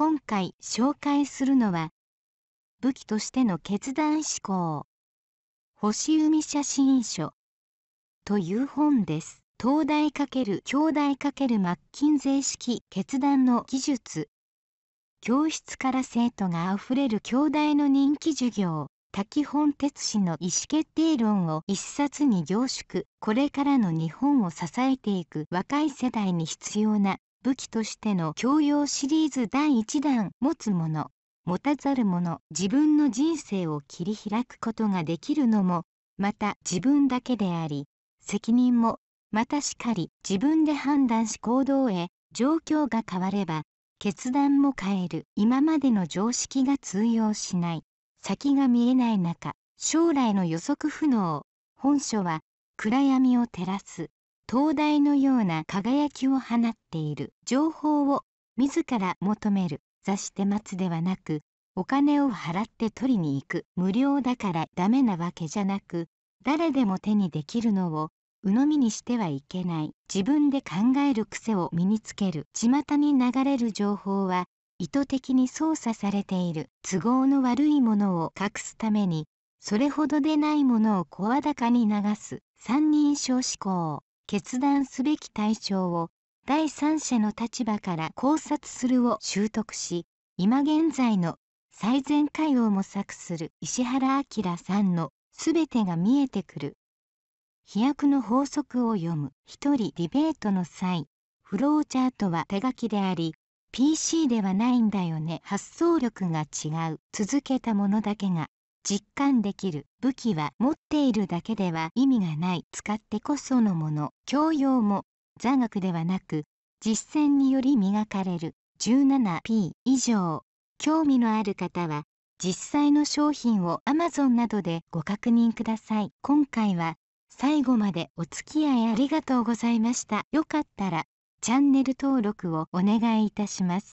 今回紹介するのは武器としての決断思考星海写真書という本です東大×京大×マッキンゼー式決断の技術教室から生徒があふれる京大の人気授業滝本哲氏の意思決定論を一冊に凝縮これからの日本を支えていく若い世代に必要な武器としての教養シリーズ第1弾「持つ者持たざる者自分の人生を切り開くことができるのもまた自分だけであり責任もまたしかり自分で判断し行動へ状況が変われば決断も変える今までの常識が通用しない先が見えない中将来の予測不能本書は暗闇を照らす灯台のような輝きを放っている情報を自ら求める座して待つではなくお金を払って取りに行く無料だからダメなわけじゃなく誰でも手にできるのを鵜呑みにしてはいけない自分で考える癖を身につける巷に流れる情報は意図的に操作されている都合の悪いものを隠すためにそれほどでないものを声高に流す三人称思考決断すべき対象を第三者の立場から考察するを習得し今現在の最善解を模索する石原明さんの全てが見えてくる飛躍の法則を読む一人ディベートの際フローチャートは手書きであり PC ではないんだよね発想力が違う続けたものだけが実感できる武器は持っているだけでは意味がない使ってこそのもの教養も座学ではなく実践により磨かれる 17P 以上興味のある方は実際の商品を Amazon などでご確認ください今回は最後までお付き合いありがとうございましたよかったらチャンネル登録をお願いいたします